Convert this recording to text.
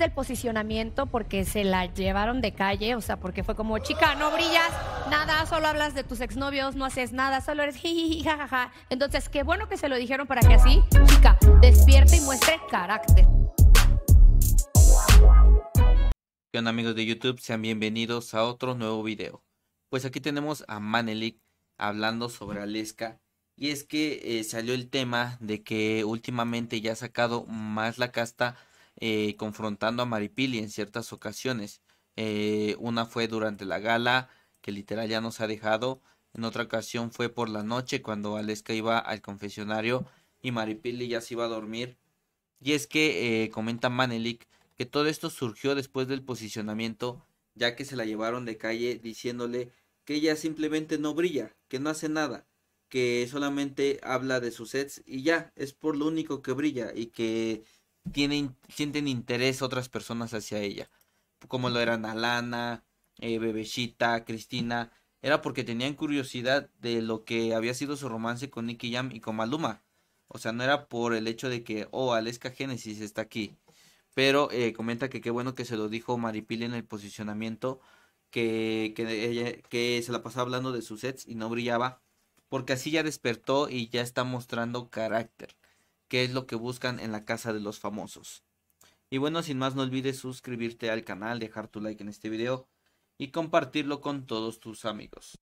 del posicionamiento porque se la llevaron de calle, o sea, porque fue como, chica, no brillas, nada, solo hablas de tus exnovios, no haces nada, solo eres jajaja. Entonces, qué bueno que se lo dijeron para que así, chica, despierte y muestre carácter. ¿Qué amigos de YouTube? Sean bienvenidos a otro nuevo video. Pues aquí tenemos a Manelik hablando sobre Aleska. Y es que eh, salió el tema de que últimamente ya ha sacado más la casta eh, confrontando a Maripili en ciertas ocasiones. Eh, una fue durante la gala, que literal ya nos ha dejado. En otra ocasión fue por la noche, cuando Aleska iba al confesionario y Maripili ya se iba a dormir. Y es que eh, comenta Manelik que todo esto surgió después del posicionamiento, ya que se la llevaron de calle diciéndole que ella simplemente no brilla, que no hace nada, que solamente habla de sus sets y ya, es por lo único que brilla y que tienen, sienten interés otras personas hacia ella. Como lo eran Alana, eh, Cristina. Era porque tenían curiosidad de lo que había sido su romance con Nicky Jam y con Maluma. O sea, no era por el hecho de que, oh, Aleska Genesis está aquí. Pero eh, comenta que qué bueno que se lo dijo Maripil en el posicionamiento. Que, que, ella, que se la pasaba hablando de sus sets y no brillaba. Porque así ya despertó y ya está mostrando carácter qué es lo que buscan en la casa de los famosos. Y bueno, sin más no olvides suscribirte al canal, dejar tu like en este video y compartirlo con todos tus amigos.